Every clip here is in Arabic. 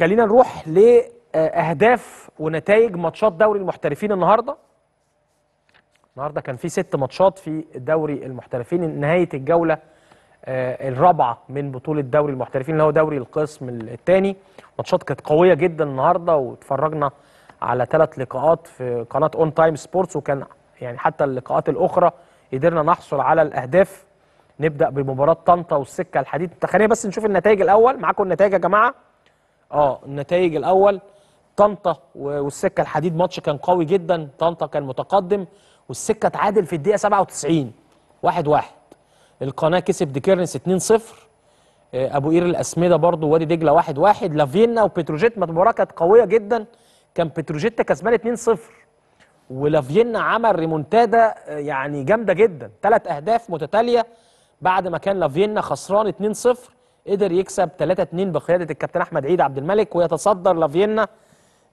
خلينا نروح لاهداف ونتائج ماتشات دوري المحترفين النهارده النهارده كان في ست ماتشات في دوري المحترفين نهايه الجوله آه، الرابعه من بطوله دوري المحترفين اللي هو دوري القسم الثاني ماتشات كانت قويه جدا النهارده واتفرجنا على ثلاث لقاءات في قناه اون تايم سبورتس وكان يعني حتى اللقاءات الاخرى قدرنا نحصل على الاهداف نبدا بمباراه طنطا والسكه الحديد خلينا بس نشوف النتائج الاول معاكم النتائج يا جماعه اه النتائج الاول طنطا والسكه الحديد ماتش كان قوي جدا طنطا كان متقدم والسكه اتعادل في الدقيقه 97 واحد واحد القناه كسب ديكيرنس 2-0 آه، ابو قير الاسمده برضو وادي دجله 1-1 واحد واحد. لافينا وبتروجيت المباراه كانت قويه جدا كان بتروجيت كسبان 2-0 ولافينا عمل ريمونتادا آه، يعني جامده جدا ثلاث اهداف متتاليه بعد ما كان لافينا خسران 2-0 قدر يكسب 3 2 بقياده الكابتن احمد عيد عبد الملك ويتصدر لافينا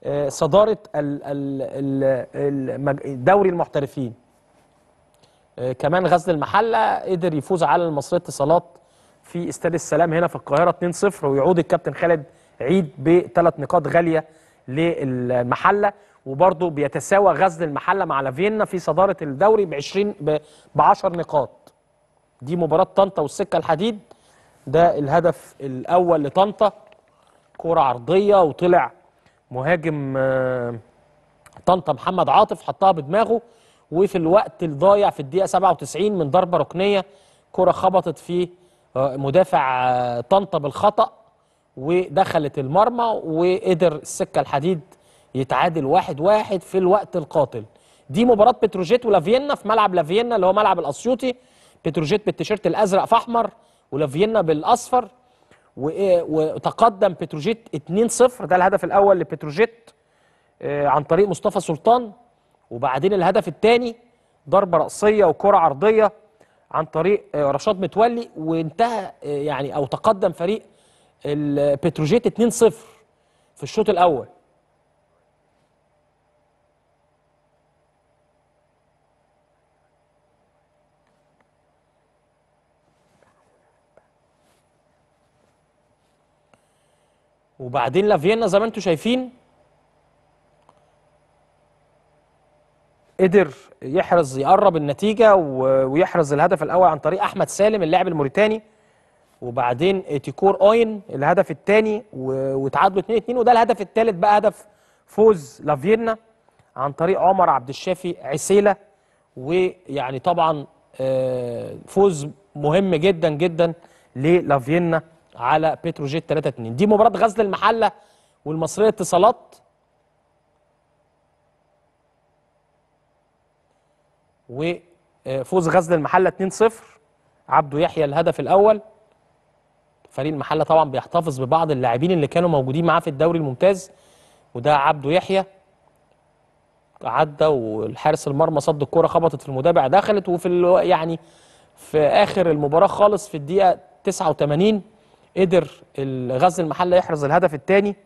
آه، صداره دوري المحترفين آه، كمان غزل المحله قدر يفوز على المصريه اتصالات في استاد السلام هنا في القاهره 2-0 ويعود الكابتن خالد عيد بثلاث نقاط غاليه للمحله وبرضه بيتساوى غزل المحله مع لافينا في صداره الدوري ب 20 ب 10 نقاط دي مباراه طنطا والسكه الحديد ده الهدف الاول لطنطا كرة عرضية وطلع مهاجم آه، طنطا محمد عاطف حطها بدماغه وفي الوقت الضايع في الدقيقة 97 من ضربة ركنية كرة خبطت في آه، مدافع آه، طنطا بالخطأ ودخلت المرمى وقدر السكة الحديد يتعادل واحد واحد في الوقت القاتل دي مباراة بتروجيت ولافينا في ملعب لافينا اللي هو ملعب الأسيوطي بتروجيت بالتيشيرت الأزرق في أحمر ولافينا بالاصفر إيه، وتقدم بتروجيت 2-0 ده الهدف الاول لبتروجيت آه، عن طريق مصطفى سلطان وبعدين الهدف الثاني ضربه راسيه وكره عرضيه عن طريق آه، رشاد متولي وانتهى آه، يعني او تقدم فريق البتروجيت 2-0 في الشوط الاول وبعدين لافينا زي ما انتم شايفين قدر يحرز يقرب النتيجه ويحرز الهدف الاول عن طريق احمد سالم اللاعب الموريتاني وبعدين تيكور اوين الهدف الثاني وتعادلوا 2 2 وده الهدف الثالث بقى هدف فوز لافينا عن طريق عمر عبد الشافي عسيله ويعني طبعا آه، فوز مهم جدا جدا للافينا على بتروجيت 3 2 دي مباراه غزل المحله والمصريه اتصالات وفوز غزل المحله 2 0 عبده يحيى الهدف الاول فريق المحله طبعا بيحتفظ ببعض اللاعبين اللي كانوا موجودين معاه في الدوري الممتاز وده عبده يحيى عدى والحارس المرمى صد الكوره خبطت في المدافع دخلت وفي يعني في اخر المباراه خالص في الدقيقه 89 قدر غزل المحله يحرز الهدف الثاني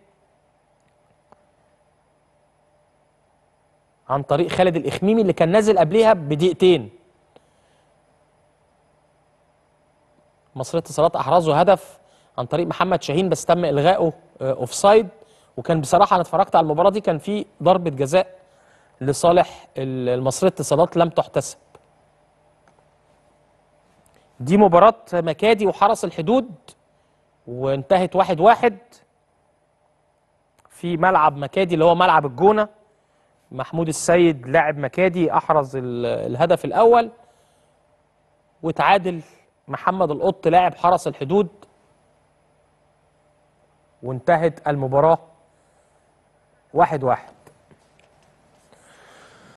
عن طريق خالد الاخميمي اللي كان نازل قبليها بدقيقتين مصرية اتصالات احرزوا هدف عن طريق محمد شاهين بس تم الغائه اوف آه، سايد وكان بصراحه انا اتفرجت على المباراه دي كان في ضربه جزاء لصالح المصرية اتصالات لم تحتسب دي مباراه مكادي وحرس الحدود وانتهت واحد واحد في ملعب مكادي اللي هو ملعب الجونة محمود السيد لاعب مكادي أحرز الهدف الأول وتعادل محمد القط لاعب حرس الحدود وانتهت المباراة واحد واحد